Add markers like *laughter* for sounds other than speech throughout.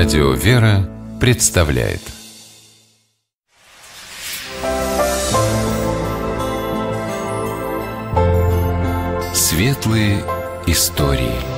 Радио «Вера» представляет Светлые истории –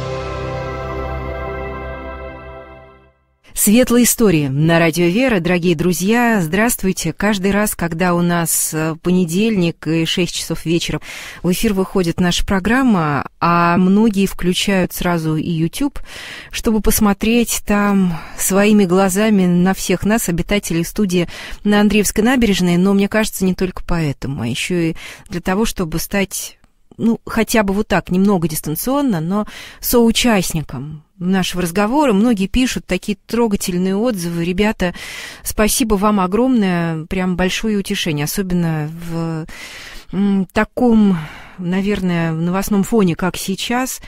Светлые история на Радио Вера. Дорогие друзья, здравствуйте. Каждый раз, когда у нас э, понедельник и 6 часов вечера в эфир выходит наша программа, а многие включают сразу и YouTube, чтобы посмотреть там своими глазами на всех нас, обитателей студии на Андреевской набережной, но мне кажется, не только поэтому, а еще и для того, чтобы стать ну, хотя бы вот так, немного дистанционно, но соучастником нашего разговора. Многие пишут такие трогательные отзывы. Ребята, спасибо вам огромное, прям большое утешение, особенно в таком, наверное, новостном фоне, как сейчас,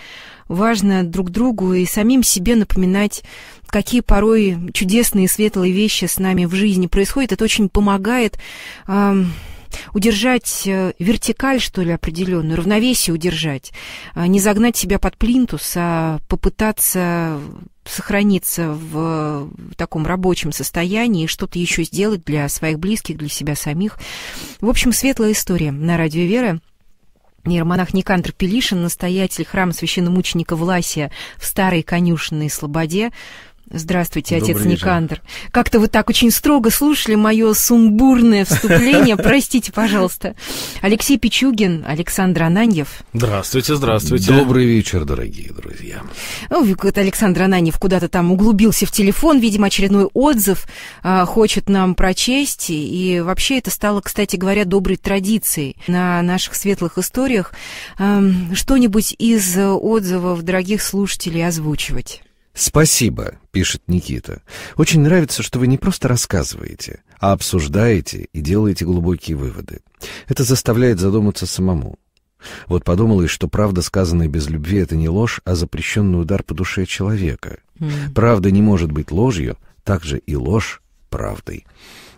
важно друг другу и самим себе напоминать, какие порой чудесные светлые вещи с нами в жизни происходят. Это очень помогает э, удержать э, вертикаль, что ли, определенную, равновесие удержать, а не загнать себя под плинтус, а попытаться сохраниться в таком рабочем состоянии и что-то еще сделать для своих близких, для себя самих. В общем, светлая история на радио «Вера». Нейромонах Никандр Пелишин, настоятель храма священномученика Власия в Старой Конюшенной Слободе, Здравствуйте, отец Добрый Никандр. Как-то вы так очень строго слушали мое сумбурное вступление. *laughs* Простите, пожалуйста. Алексей Пичугин, Александр Ананьев. Здравствуйте, здравствуйте. Добрый вечер, дорогие друзья. Ну, Александр Ананьев куда-то там углубился в телефон, видимо, очередной отзыв а, хочет нам прочесть. И вообще это стало, кстати говоря, доброй традицией на наших светлых историях а, что-нибудь из отзывов дорогих слушателей озвучивать. «Спасибо», — пишет Никита. «Очень нравится, что вы не просто рассказываете, а обсуждаете и делаете глубокие выводы. Это заставляет задуматься самому. Вот подумалось, что правда, сказанная без любви, это не ложь, а запрещенный удар по душе человека. Mm. Правда не может быть ложью, так же и ложь правдой».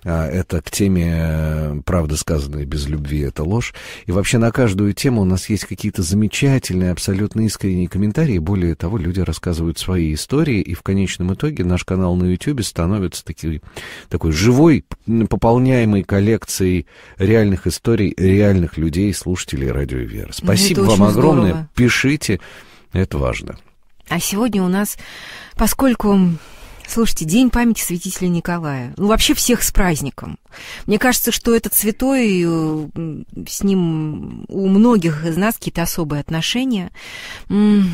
А, это к теме э, «Правда, сказанная без любви, это ложь». И вообще на каждую тему у нас есть какие-то замечательные, абсолютно искренние комментарии. Более того, люди рассказывают свои истории, и в конечном итоге наш канал на YouTube становится таки, такой живой, пополняемой коллекцией реальных историй, реальных людей, слушателей радио Вера. Ну, Спасибо вам огромное. Здорово. Пишите, это важно. А сегодня у нас, поскольку Слушайте, День памяти святителя Николая. Ну, вообще всех с праздником. Мне кажется, что этот святой, э, с ним у многих из нас какие-то особые отношения. Хм.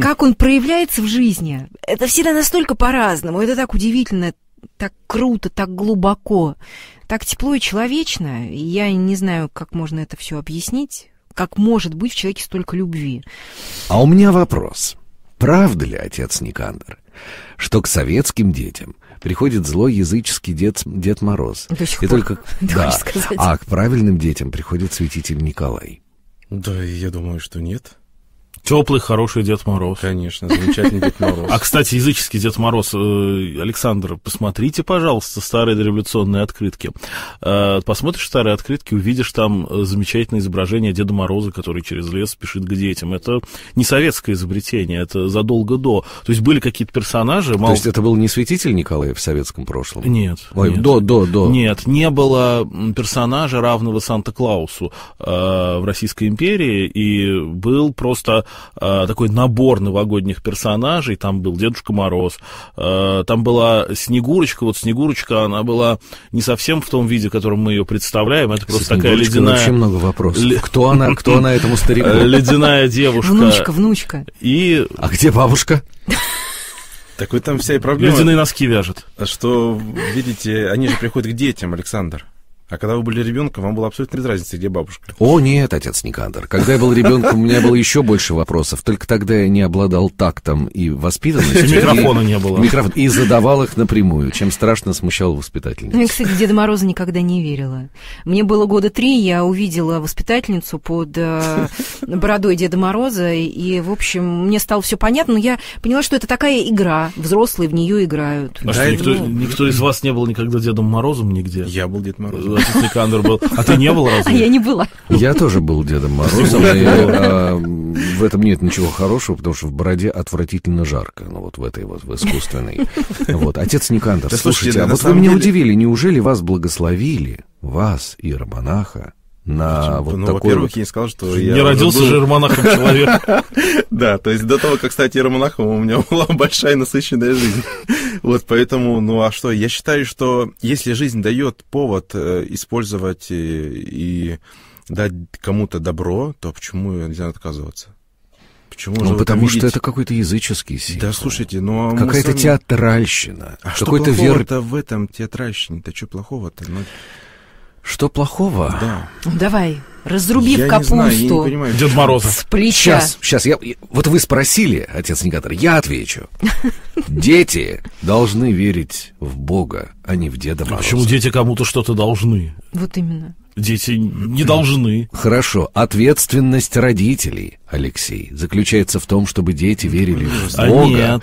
Как он проявляется в жизни? Это всегда настолько по-разному. Это так удивительно, так круто, так глубоко, так тепло и человечно. Я не знаю, как можно это все объяснить. Как может быть в человеке столько любви? А у меня вопрос. Правда ли, отец Никандр, что к советским детям приходит злой языческий Дед, Дед Мороз. До сих и пор. только, *laughs* да, а к правильным детям приходит святитель Николай. Да, я думаю, что нет. Теплый, хороший Дед Мороз. Конечно, замечательный Дед Мороз. А, кстати, языческий Дед Мороз. Э, Александр, посмотрите, пожалуйста, старые дореволюционные открытки. Э, посмотришь старые открытки, увидишь там э, замечательное изображение Деда Мороза, который через лес спешит к детям. Это не советское изобретение, это задолго до. То есть были какие-то персонажи... Мало... То есть это был не святитель Николай в советском прошлом? Нет. Ой, нет. до, до, до. Нет, не было персонажа, равного Санта-Клаусу в Российской империи, и был просто э, такой набор новогодних персонажей. Там был Дедушка Мороз, э, там была Снегурочка. Вот Снегурочка, она была не совсем в том виде, в котором мы ее представляем. Это просто такая ну, ледяная... Вообще много вопросов. Л... Кто она? Кто она этому старику? *laughs* Ледяная девушка. Внучка, внучка. И... А где бабушка? Так вот там вся и проблема. Ледяные носки вяжет. А что, видите, они же приходят к детям, Александр. А когда вы были ребенком, вам было абсолютно без разницы, где бабушка. О, нет, отец Никандр. Когда я был ребенком, у меня было еще больше вопросов. Только тогда я не обладал тактом и воспитанностью. микрофона не было. Микрофон, и задавал их напрямую, чем страшно смущал воспитательницу. я, кстати, Деда Мороза никогда не верила. Мне было года три, я увидела воспитательницу под э, бородой Деда Мороза, и, в общем, мне стало все понятно, но я поняла, что это такая игра, взрослые в нее играют. А что, никто, из вас не был никогда Дедом Морозом нигде? Я был Дед Морозом когда Сикандер был. А ты не был а разве? А я не была. Я тоже был Дедом Морозом. А, в этом нет ничего хорошего, потому что в бороде отвратительно жарко. Ну, вот в этой вот, в искусственной. Вот. Отец Никандер, слушайте, а вот вы меня удивили. Неужели вас благословили? Вас, Ира Монаха, на вот ну, такой... во-первых, я не сказал, что я... Не родился был... же романахом человек. *laughs* Да, то есть до того, как стать романахом, у меня *laughs* была большая насыщенная жизнь. Вот поэтому, ну а что, я считаю, что если жизнь дает повод э, использовать и дать кому-то добро, то почему нельзя отказываться? Почему ну, потому что это какой-то языческий символ. Да, слушайте, ну... А Какая-то сами... театральщина. А что плохого-то в этом театральщине Да Что плохого-то? Ну... Что плохого? Да. Давай, разруби я капусту. Не знаю, я не понимаю. Дед Мороза. С плеча. Сейчас, сейчас. Я, вот вы спросили, отец Никатор, я отвечу. *laughs* Дети должны верить в Бога, а не в Деда а Мороза. Почему дети кому-то что-то должны? Вот именно дети не должны. Хорошо. Ответственность родителей, Алексей, заключается в том, чтобы дети верили в а Бога, а, нет,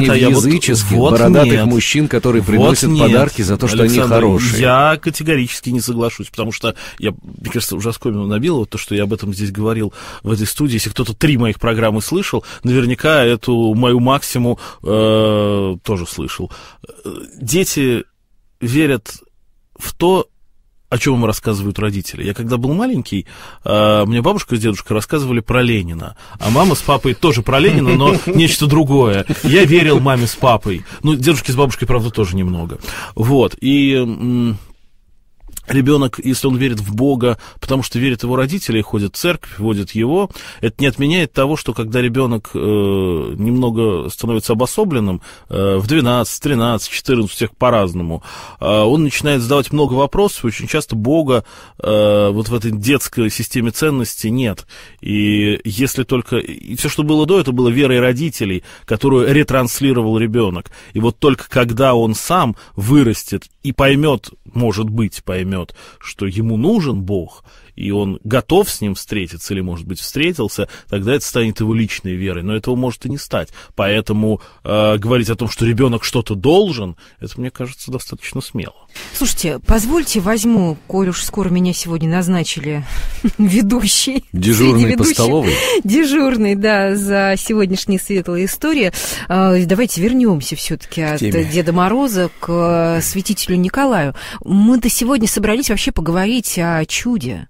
нет, а не а в языческих вот, вот бородатых нет. мужчин, которые приносят вот подарки за то, что Александр, они хорошие. Я категорически не соглашусь, потому что я, мне кажется, уже оскомину набил вот то, что я об этом здесь говорил в этой студии. Если кто-то три моих программы слышал, наверняка эту мою максиму э, тоже слышал. Э, дети верят в то, о чем им рассказывают родители. Я когда был маленький, а, мне бабушка с дедушкой рассказывали про Ленина, а мама с папой тоже про Ленина, но *laughs* нечто другое. Я верил маме с папой. Ну, дедушки с бабушкой, правда, тоже немного. Вот. И Ребенок, если он верит в Бога, потому что верит его родители, ходит в церковь, водят его, это не отменяет того, что когда ребенок э, немного становится обособленным, э, в 12, 13, 14, всех по-разному, э, он начинает задавать много вопросов, и очень часто Бога э, вот в этой детской системе ценностей нет. И если только... И все, что было до, это было верой родителей, которую ретранслировал ребенок. И вот только когда он сам вырастет и поймет, может быть, поймет, поймет, что ему нужен Бог, и он готов с ним встретиться или, может быть, встретился, тогда это станет его личной верой. Но этого может и не стать. Поэтому э, говорить о том, что ребенок что-то должен, это, мне кажется, достаточно смело. Слушайте, позвольте возьму, коль уж скоро меня сегодня назначили *laughs* ведущий. Дежурный по столовой. Дежурный, да, за сегодняшние светлые истории. А, давайте вернемся все-таки от Деда Мороза к э, святителю Николаю. Мы до сегодня собрались вообще поговорить о чуде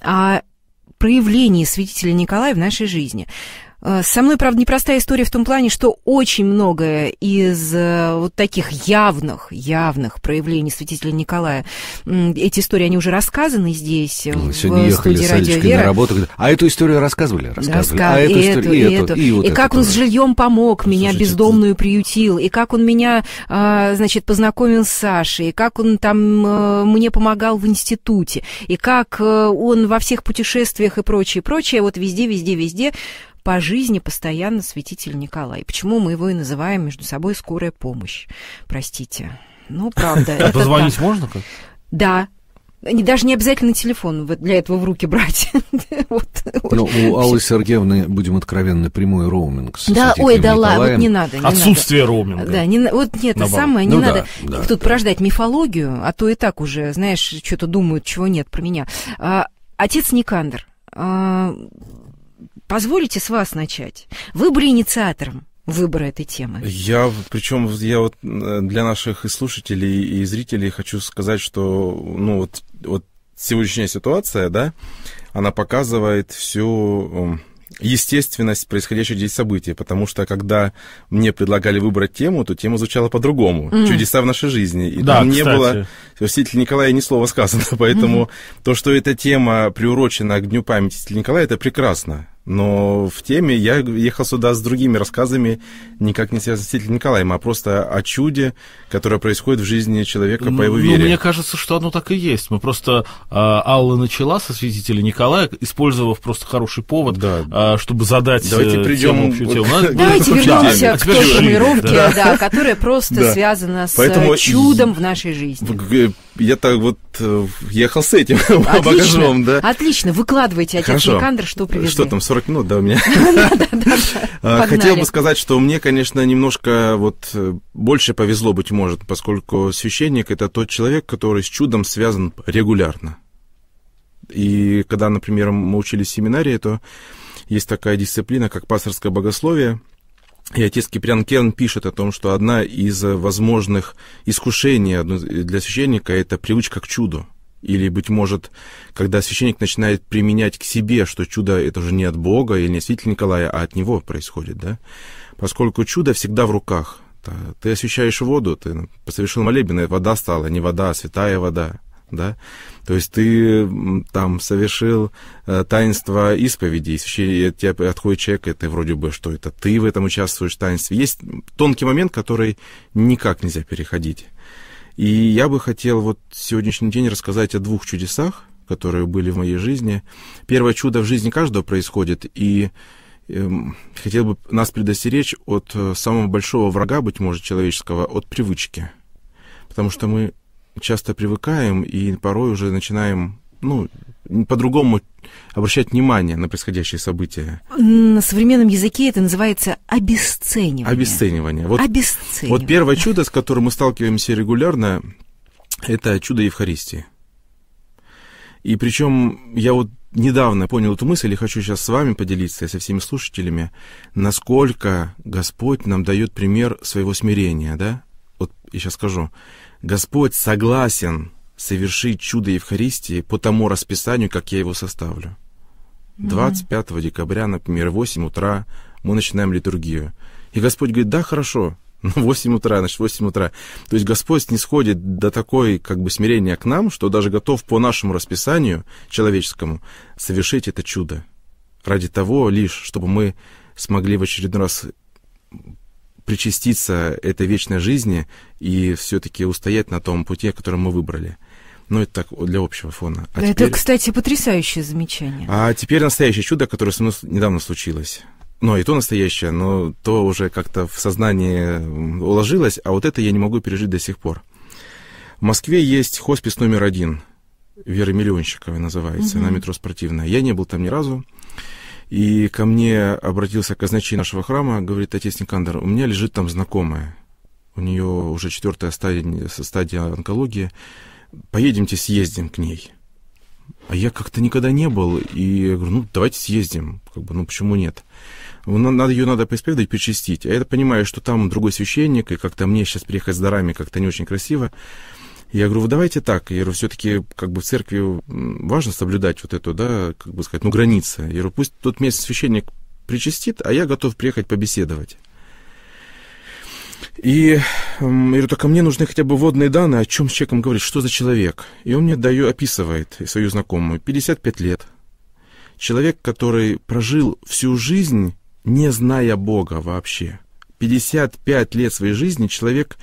о проявлении святителя Николая в нашей жизни. Э, со мной, правда, непростая история в том плане, что очень многое из э, вот таких явных, явных проявлений святителя Николая, эти истории, они уже рассказаны здесь, Мы ну, в сегодня ехали студии с Радио Вера. на работу, а эту историю рассказывали, рассказывали, Раска... а эту, и историю, эту, и, эту. и, вот и как он тоже. с жильем помог, меня Слушайте, бездомную приютил, и как он меня, а, значит, познакомил с Сашей, и как он там э, мне помогал в институте, и как он во всех путешествиях и прочее, прочее, вот везде, везде, везде по жизни постоянно святитель Николай. Почему мы его и называем между собой скорая помощь? Простите. Ну, правда. *laughs* А позвонить можно как? Да, Не даже не обязательно телефон для этого в руки брать. *laughs* вот, Но ну, у Аллы Сергеевны, будем откровенны, прямой роуминг. С да, ой, да ладно, вот не надо. Не Отсутствие надо. роуминга. Да, не, вот нет, это а самое, не ну, надо да, да, тут да. порождать мифологию, а то и так уже, знаешь, что-то думают, чего нет про меня. А, отец Никандр. А, Позволите с вас начать. Вы были инициатором выбора этой темы. Я, причем, я вот э, для наших и слушателей, и зрителей хочу сказать, что, ну, вот, вот сегодняшняя ситуация, да, она показывает всю эм, естественность происходящих здесь событий, потому что когда мне предлагали выбрать тему, то тема звучала по-другому. Mm. Чудеса в нашей жизни. И да, там не кстати. было святителя Николая ни слова сказано. *laughs* Поэтому mm. то, что эта тема приурочена к Дню памяти Николая, это прекрасно но в теме. Я ехал сюда с другими рассказами, никак не связанными с Святителем Николаем, а просто о чуде, которое происходит в жизни человека ну, по его ну, вере. Ну, мне кажется, что оно так и есть. Мы просто э, Алла начала со святителя Николая, использовав просто хороший повод, да. э, чтобы задать э, Давайте придем... тему, общую тему. Давайте вернемся а к той формулировке, которая просто связана с э, чудом в нашей жизни я так вот э, ехал с этим *laughs* Отлично. багажом, да. Отлично, выкладывайте, отец Хорошо. Никандр, что привезли. Что там, 40 минут, да, у меня? *laughs* *laughs* А, хотел бы сказать, что мне, конечно, немножко вот э, больше повезло, быть может, поскольку священник – это тот человек, который с чудом связан регулярно. И когда, например, мы учились в семинарии, то есть такая дисциплина, как пасторское богословие – и отец Киприан Керн пишет о том, что одна из э, возможных искушений э, для священника – это привычка к чуду. Или, быть может, когда священник начинает применять к себе, что чудо это уже не от Бога или не от святителя Николая, а от него происходит, да? Поскольку чудо всегда в руках. Ты освещаешь воду, ты ну, совершил молебен, и вода стала не вода, а святая вода да? То есть ты там совершил э, таинство исповеди, и от тебя отходит человек, это вроде бы, что это ты в этом участвуешь в таинстве. Есть тонкий момент, который никак нельзя переходить. И я бы хотел вот сегодняшний день рассказать о двух чудесах, которые были в моей жизни. Первое чудо в жизни каждого происходит, и э, хотел бы нас предостеречь от э, самого большого врага, быть может, человеческого, от привычки. Потому что мы часто привыкаем и порой уже начинаем, ну, по-другому обращать внимание на происходящие события. На современном языке это называется обесценивание. Обесценивание. Вот, обесценивание. вот первое чудо, с которым мы сталкиваемся регулярно, это чудо Евхаристии. И причем я вот недавно понял эту мысль и хочу сейчас с вами поделиться, со всеми слушателями, насколько Господь нам дает пример своего смирения, да? Вот я сейчас скажу. Господь согласен совершить чудо Евхаристии по тому расписанию, как я его составлю. 25 декабря, например, в 8 утра мы начинаем литургию. И Господь говорит, да, хорошо, *laughs* ну, 8 утра, значит, 8 утра. То есть Господь не сходит до такой, как бы, смирения к нам, что даже готов по нашему расписанию человеческому совершить это чудо. Ради того лишь, чтобы мы смогли в очередной раз причаститься этой вечной жизни и все-таки устоять на том пути, который мы выбрали. Ну, это так для общего фона. А это, теперь... кстати, потрясающее замечание. А теперь настоящее чудо, которое со мной недавно случилось. Ну, и то настоящее, но то уже как-то в сознании уложилось, а вот это я не могу пережить до сих пор. В Москве есть хоспис номер один, Вера Миллионщиковой называется, угу. на метро спортивная. Я не был там ни разу. И ко мне обратился казначей нашего храма, говорит, отец Никандр, у меня лежит там знакомая. У нее уже четвертая стадия, стадия онкологии. Поедемте съездим к ней. А я как-то никогда не был, и я говорю, ну, давайте съездим, как бы, ну, почему нет? Ну, надо, ее надо поисповедовать, причастить. А я понимаю, что там другой священник, и как-то мне сейчас приехать с дарами как-то не очень красиво. Я говорю, вы давайте так. Я говорю, все-таки как бы в церкви важно соблюдать вот эту, да, как бы сказать, ну, границы. Я говорю, пусть тот месяц священник причастит, а я готов приехать побеседовать. И я говорю, только а мне нужны хотя бы водные данные, о чем с человеком говорить? что за человек. И он мне даю, описывает свою знакомую, 55 лет. Человек, который прожил всю жизнь, не зная Бога вообще. 55 лет своей жизни человек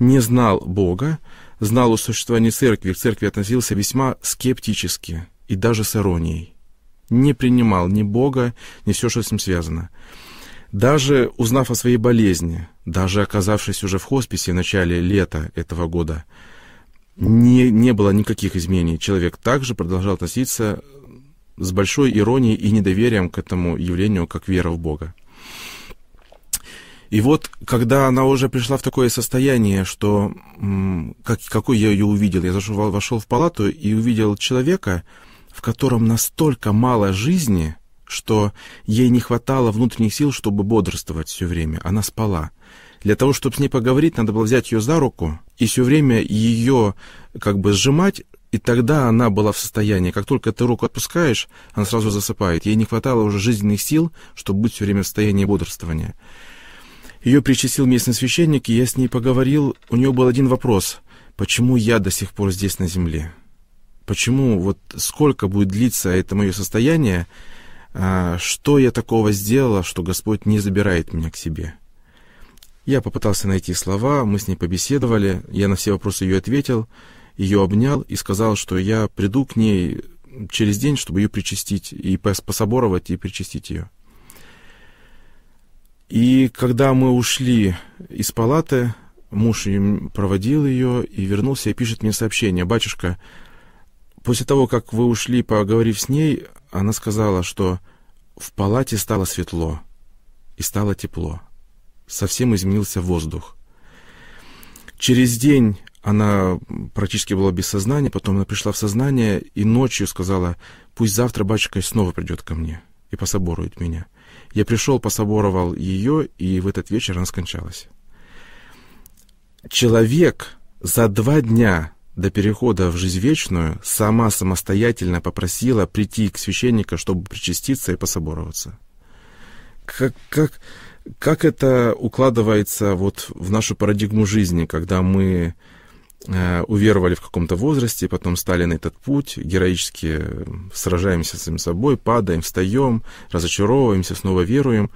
не знал Бога, знал о существовании церкви, к церкви относился весьма скептически и даже с иронией. Не принимал ни Бога, ни все, что с ним связано. Даже узнав о своей болезни, даже оказавшись уже в хосписе в начале лета этого года, не, не было никаких изменений. Человек также продолжал относиться с большой иронией и недоверием к этому явлению, как вера в Бога. И вот, когда она уже пришла в такое состояние, что, как, какой я ее увидел, я зашел, вошел в палату и увидел человека, в котором настолько мало жизни, что ей не хватало внутренних сил, чтобы бодрствовать все время. Она спала. Для того, чтобы с ней поговорить, надо было взять ее за руку и все время ее как бы сжимать, и тогда она была в состоянии, как только ты руку отпускаешь, она сразу засыпает. Ей не хватало уже жизненных сил, чтобы быть все время в состоянии бодрствования. Ее причастил местный священник, и я с ней поговорил. У нее был один вопрос. Почему я до сих пор здесь на земле? Почему, вот сколько будет длиться это мое состояние? А, что я такого сделала, что Господь не забирает меня к себе? Я попытался найти слова, мы с ней побеседовали, я на все вопросы ее ответил, ее обнял и сказал, что я приду к ней через день, чтобы ее причастить и пособоровать и причастить ее. И когда мы ушли из палаты, муж им проводил ее и вернулся и пишет мне сообщение. «Батюшка, после того, как вы ушли, поговорив с ней, она сказала, что в палате стало светло и стало тепло. Совсем изменился воздух. Через день она практически была без сознания, потом она пришла в сознание и ночью сказала, пусть завтра батюшка снова придет ко мне и пособорует меня. Я пришел, пособоровал ее, и в этот вечер она скончалась. Человек за два дня до перехода в жизнь вечную сама самостоятельно попросила прийти к священника, чтобы причаститься и пособороваться. Как, как, как это укладывается вот в нашу парадигму жизни, когда мы Э, уверовали в каком-то возрасте, потом стали на этот путь, героически э, сражаемся с самим собой, падаем, встаем, разочаровываемся, снова веруем.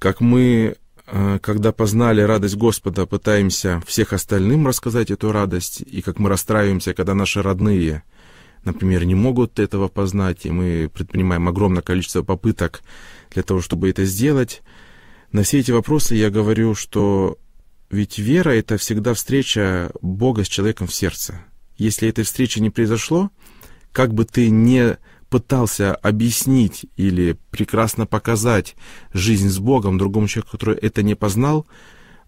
Как мы, э, когда познали радость Господа, пытаемся всех остальным рассказать эту радость, и как мы расстраиваемся, когда наши родные, например, не могут этого познать, и мы предпринимаем огромное количество попыток для того, чтобы это сделать. На все эти вопросы я говорю, что ведь вера — это всегда встреча Бога с человеком в сердце. Если этой встречи не произошло, как бы ты ни пытался объяснить или прекрасно показать жизнь с Богом другому человеку, который это не познал,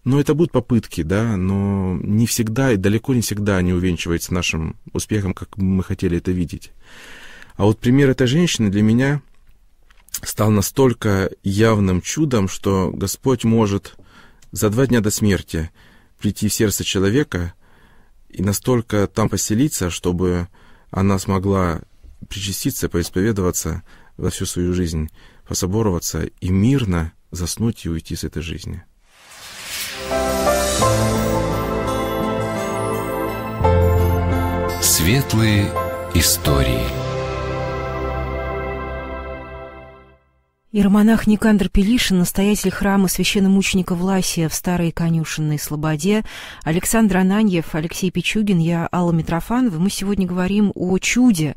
но это будут попытки, да, но не всегда и далеко не всегда они увенчиваются нашим успехом, как мы хотели это видеть. А вот пример этой женщины для меня стал настолько явным чудом, что Господь может за два дня до смерти прийти в сердце человека и настолько там поселиться, чтобы она смогла причаститься, поисповедоваться во всю свою жизнь, пособороваться и мирно заснуть и уйти с этой жизни. Светлые истории. Иеромонах Никандр Пелишин, настоятель храма священномученика Власия в Старой Конюшенной Слободе, Александр Ананьев, Алексей Пичугин, я Алла Митрофанова. Мы сегодня говорим о чуде,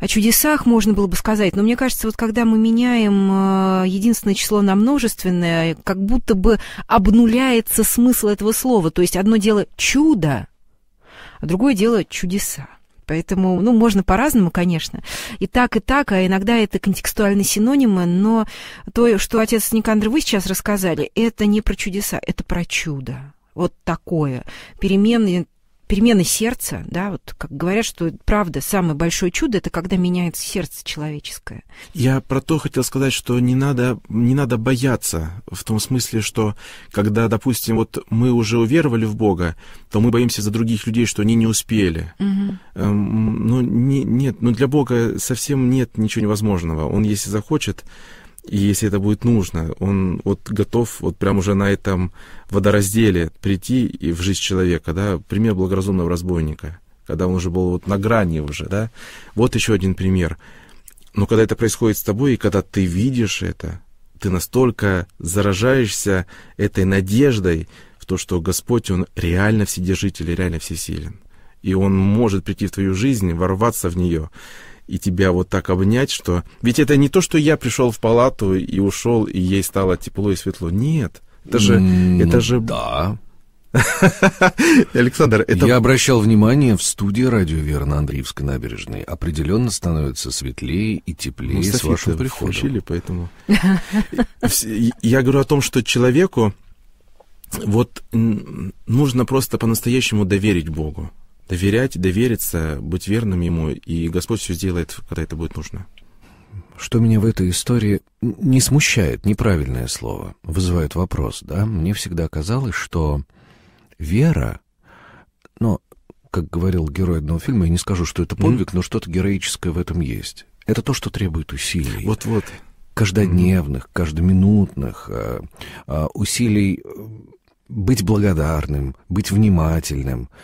о чудесах, можно было бы сказать, но мне кажется, вот когда мы меняем э, единственное число на множественное, как будто бы обнуляется смысл этого слова. То есть одно дело чудо, а другое дело чудеса. Поэтому, ну, можно по-разному, конечно. И так, и так, а иногда это контекстуальные синонимы, но то, что отец Никандр вы сейчас рассказали, это не про чудеса, это про чудо вот такое. Перемены перемены сердца, да, вот как говорят, что правда, самое большое чудо это когда меняется сердце человеческое. Я про то хотел сказать, что не надо, не надо бояться в том смысле, что когда, допустим, вот мы уже уверовали в Бога, то мы боимся за других людей, что они не успели. Угу. Эм, ну, не, нет, ну для Бога совсем нет ничего невозможного. Он, если захочет, и если это будет нужно, он вот готов вот прямо уже на этом водоразделе прийти и в жизнь человека, да, пример благоразумного разбойника, когда он уже был вот на грани уже, да. Вот еще один пример. Но когда это происходит с тобой, и когда ты видишь это, ты настолько заражаешься этой надеждой в то, что Господь, Он реально вседержитель, реально всесилен. И Он может прийти в твою жизнь, ворваться в нее и тебя вот так обнять, что... Ведь это не то, что я пришел в палату и ушел, и ей стало тепло и светло. Нет. Это же... Mm, это же... Да. *laughs* Александр, это... Я обращал внимание, в студии радио Вера на Андреевской набережной определенно становится светлее и теплее Мустафи, ну, с вашим приходом. Включили, поэтому... *laughs* Я говорю о том, что человеку вот нужно просто по-настоящему доверить Богу доверять, довериться, быть верным Ему, и Господь все сделает, когда это будет нужно. Что меня в этой истории не смущает, неправильное слово, вызывает вопрос, да? Мне всегда казалось, что вера, но, как говорил герой одного фильма, я не скажу, что это подвиг, mm-hmm. но что-то героическое в этом есть. Это то, что требует усилий. Вот-вот. Каждодневных, mm-hmm. каждоминутных э, э, усилий э, быть благодарным, быть внимательным –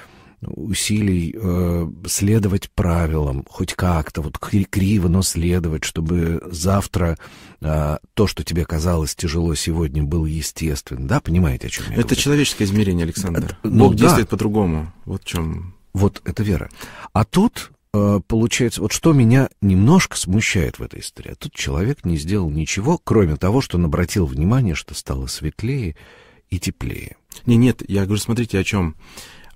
усилий э, следовать правилам, хоть как-то, вот криво, но следовать, чтобы завтра э, то, что тебе казалось тяжело сегодня, было естественно. Да, понимаете, о чем я это говорю? Это человеческое измерение, Александр. А, ну, Бог да. действует по-другому. Вот в чем... Вот это вера. А тут э, получается, вот что меня немножко смущает в этой истории. А тут человек не сделал ничего, кроме того, что он обратил внимание, что стало светлее и теплее. Не, нет, я говорю, смотрите, о чем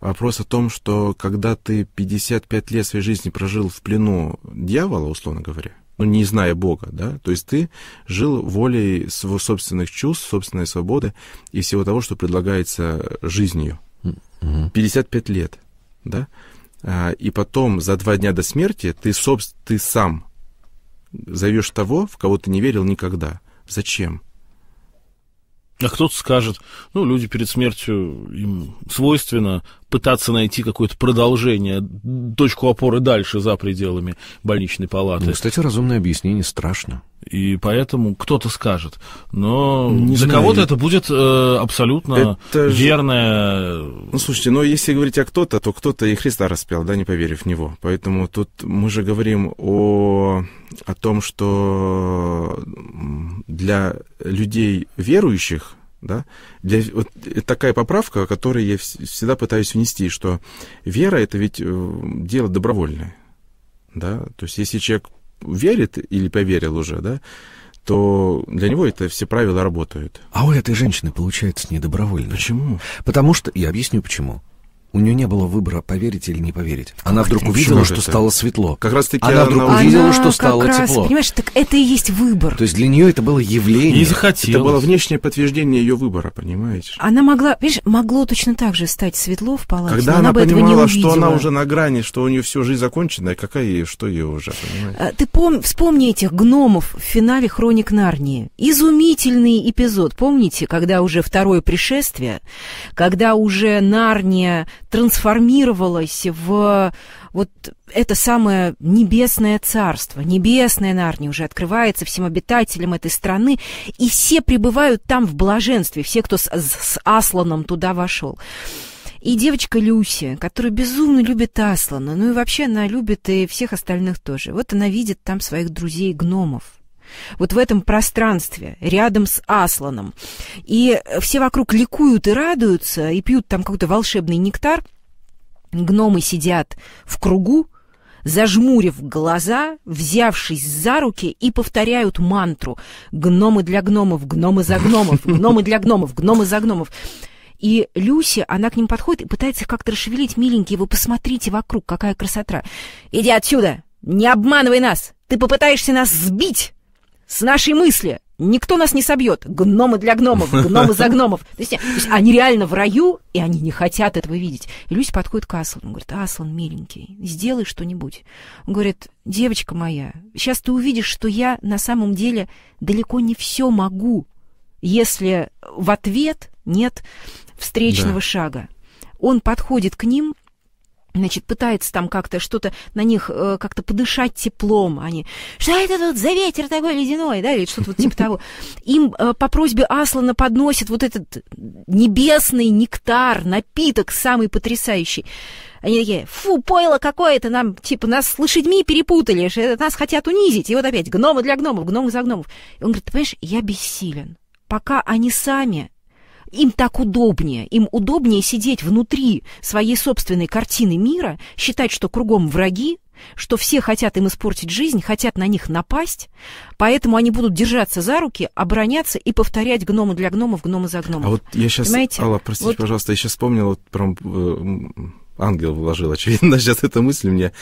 вопрос о том, что когда ты 55 лет своей жизни прожил в плену дьявола, условно говоря, ну, не зная Бога, да, то есть ты жил волей своих собственных чувств, собственной свободы и всего того, что предлагается жизнью. 55 лет, да, а, и потом за два дня до смерти ты, собственно, ты сам зовешь того, в кого ты не верил никогда. Зачем? А кто-то скажет, ну, люди перед смертью, им свойственно пытаться найти какое-то продолжение, точку опоры дальше за пределами больничной палаты. Ну, кстати, разумное объяснение страшно. И поэтому кто-то скажет. Но не для кого-то это будет э, абсолютно это верное. Же... Ну, слушайте, но ну, если говорить о кто-то, то кто-то и Христа распял, да, не поверив в него. Поэтому тут мы же говорим о, о том, что для людей верующих да? Для, вот э, такая поправка, которую я всегда пытаюсь внести, что вера — это ведь э, дело добровольное. Да? То есть если человек верит или поверил уже, да, то для него это все правила работают. А у этой женщины получается недобровольно. Почему? Потому что, я объясню почему. У нее не было выбора, поверить или не поверить. А она вдруг увидела, что это? стало светло. Как раз таки она, вдруг она увидела, что стало раз, тепло. Понимаешь, так это и есть выбор. То есть для нее это было явление. Не захотела. Это было внешнее подтверждение ее выбора, понимаете? Она могла, видишь, могло точно так же стать светло в палате. Когда она, она понимала, что она уже на грани, что у нее всю жизнь закончена, и какая ей, что ей уже, понимаете? А, ты пом вспомни этих гномов в финале «Хроник Нарнии». Изумительный эпизод, помните, когда уже второе пришествие, когда уже Нарния трансформировалась в вот это самое небесное царство, небесное Нарни уже открывается всем обитателям этой страны, и все пребывают там в блаженстве, все, кто с, с Асланом туда вошел. И девочка Люси, которая безумно любит Аслана, ну и вообще она любит и всех остальных тоже. Вот она видит там своих друзей-гномов вот в этом пространстве, рядом с Асланом. И все вокруг ликуют и радуются, и пьют там какой-то волшебный нектар. Гномы сидят в кругу, зажмурив глаза, взявшись за руки и повторяют мантру «Гномы для гномов, гномы за гномов, гномы для гномов, гномы за гномов». И Люси, она к ним подходит и пытается их как-то расшевелить. «Миленькие, вы посмотрите вокруг, какая красота! Иди отсюда! Не обманывай нас! Ты попытаешься нас сбить!» с нашей мысли. Никто нас не собьет. Гномы для гномов, гномы за гномов. То есть, то есть они реально в раю, и они не хотят этого видеть. И Люся подходит к Аслану. Говорит, Аслан, миленький, сделай что-нибудь. Он говорит, девочка моя, сейчас ты увидишь, что я на самом деле далеко не все могу, если в ответ нет встречного да. шага. Он подходит к ним, Значит, пытается там как-то что-то на них э, как-то подышать теплом. А они, что это тут за ветер такой ледяной, да, или что-то вот типа того. Им э, по просьбе Аслана подносят вот этот небесный нектар, напиток самый потрясающий. Они такие, фу, пойло какое-то нам, типа, нас с лошадьми перепутали, что это нас хотят унизить. И вот опять гномы для гномов, гномы за гномов. И он говорит, ты понимаешь, я бессилен. Пока они сами им так удобнее, им удобнее сидеть внутри своей собственной картины мира, считать, что кругом враги, что все хотят им испортить жизнь, хотят на них напасть, поэтому они будут держаться за руки, обороняться и повторять гномы для гномов, гномы за гномов. А вот я сейчас, Понимаете? Алла, простите, вот... пожалуйста, я сейчас вспомнил вот прям э, ангел вложил, очевидно, *laughs* сейчас эту мысль мне.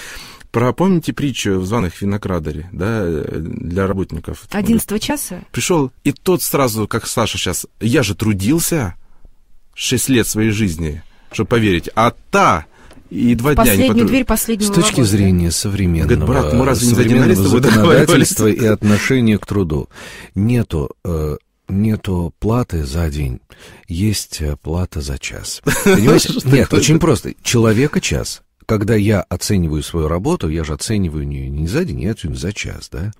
Про, помните притчу в званых виноградаре, да, для работников? Одиннадцатого часа? Пришел, и тот сразу, как Саша сейчас, я же трудился шесть лет своей жизни, чтобы поверить, а та и два дня не подру... дверь последнего С точки работы. зрения современного, Говорит, брат, мы разве не законодательства и отношения к труду нету э, нету платы за день, есть э, плата за час. *laughs* Понимаешь? Нет, очень просто. Человека час. Когда я оцениваю свою работу, я же оцениваю не, не за день, я оцениваю за час, да?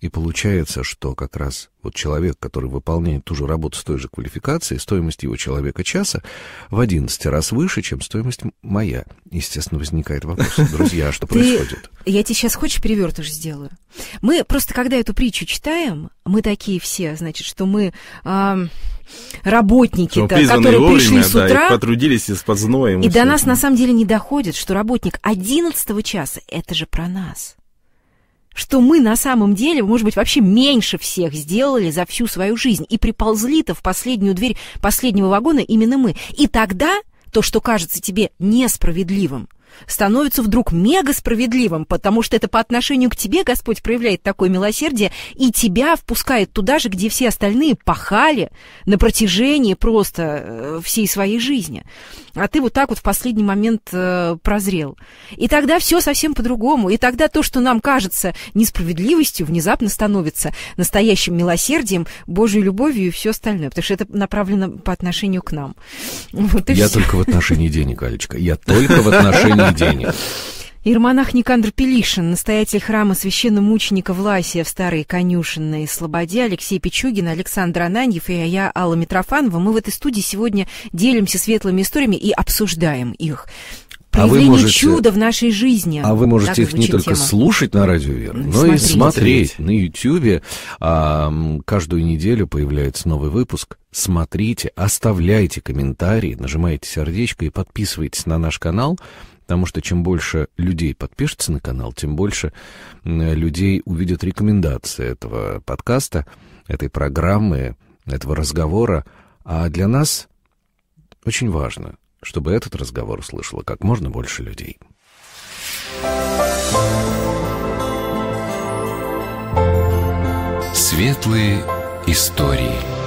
И получается, что как раз вот человек, который выполняет ту же работу с той же квалификацией, стоимость его человека часа в 11 раз выше, чем стоимость моя. Естественно, возникает вопрос, *laughs* друзья, что происходит? Я тебе сейчас хочешь перевертыш сделаю? Мы просто, когда эту притчу читаем, мы такие все, значит, что мы работники, которые пришли с утра, и потрудились из-под зноя. И, и до нас на самом деле не доходит, что работник 11 часа, это же про нас что мы на самом деле, может быть, вообще меньше всех сделали за всю свою жизнь. И приползли-то в последнюю дверь последнего вагона именно мы. И тогда то, что кажется тебе несправедливым – становится вдруг мега справедливым, потому что это по отношению к тебе Господь проявляет такое милосердие и тебя впускает туда же, где все остальные пахали на протяжении просто э, всей своей жизни. А ты вот так вот в последний момент э, прозрел. И тогда все совсем по-другому. И тогда то, что нам кажется несправедливостью, внезапно становится настоящим милосердием, Божьей любовью и все остальное, потому что это направлено по отношению к нам. Вот я все. только в отношении денег, Алечка. Я *laughs* только в отношении ни денег. Ирмонах Никандр Пелишин, настоятель храма священно-мученика Власия в Старой Конюшенной, Слободе, Алексей Пичугин, Александр Ананьев и я, Алла Митрофанова. Мы в этой студии сегодня делимся светлыми историями и обсуждаем их а проявление а чуда в нашей жизни. А вы можете их не только тема. слушать на радио Вера, но смотреть. и смотреть на Ютьюбе. А, каждую неделю появляется новый выпуск. Смотрите, оставляйте комментарии, нажимайте сердечко и подписывайтесь на наш канал. Потому что чем больше людей подпишется на канал, тем больше людей увидят рекомендации этого подкаста, этой программы, этого разговора. А для нас очень важно, чтобы этот разговор услышало как можно больше людей. Светлые истории.